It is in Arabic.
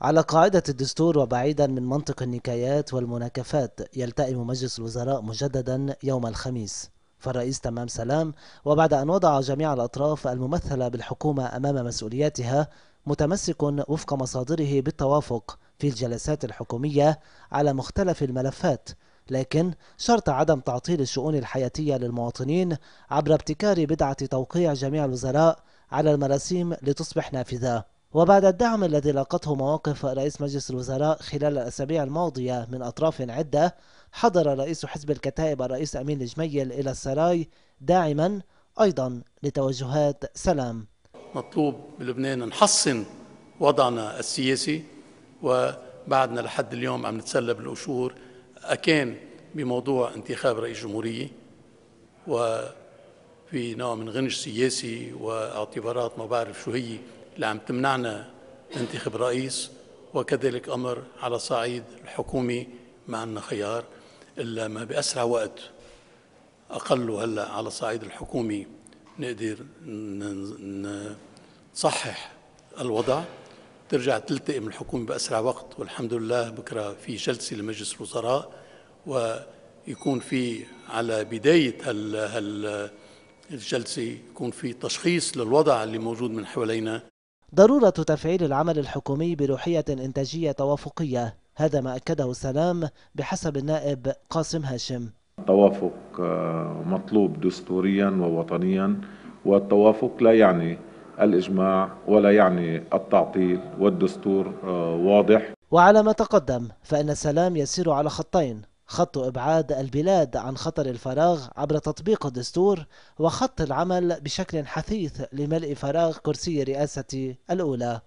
على قاعدة الدستور وبعيدا من منطق النكايات والمناكفات يلتئم مجلس الوزراء مجددا يوم الخميس فالرئيس تمام سلام وبعد أن وضع جميع الأطراف الممثلة بالحكومة أمام مسؤولياتها متمسك وفق مصادره بالتوافق في الجلسات الحكومية على مختلف الملفات لكن شرط عدم تعطيل الشؤون الحياتية للمواطنين عبر ابتكار بدعة توقيع جميع الوزراء على المراسيم لتصبح نافذة وبعد الدعم الذي لاقته مواقف رئيس مجلس الوزراء خلال الأسابيع الماضية من أطراف عدة حضر رئيس حزب الكتائب الرئيس أمين الجميل إلى السراي داعما أيضا لتوجهات سلام مطلوب بلبنان نحصن وضعنا السياسي وبعدنا لحد اليوم عم نتسلى بالقشور أكان بموضوع انتخاب رئيس جمهورية وفي نوع من غنج سياسي واعتبارات ما بعرف شو هي اللي عم تمنعنا ننتخب رئيس وكذلك أمر على صعيد الحكومي ما عندنا خيار إلا ما بأسرع وقت أقله هلا على صعيد الحكومي نقدر نصحح الوضع ترجع تلتئم الحكومة بأسرع وقت والحمد لله بكرة في جلسة لمجلس الوزراء ويكون في على بداية هال هال الجلسة يكون في تشخيص للوضع اللي موجود من حوالينا ضرورة تفعيل العمل الحكومي بروحية إنتاجية توافقية هذا ما أكده سلام بحسب النائب قاسم هاشم التوافق آه، مطلوب دستوريا ووطنيا والتوافق لا يعني الإجماع ولا يعني التعطيل والدستور آه، واضح وعلى ما تقدم فإن السلام يسير على خطين خط إبعاد البلاد عن خطر الفراغ عبر تطبيق الدستور وخط العمل بشكل حثيث لملء فراغ كرسي الرئاسة الأولى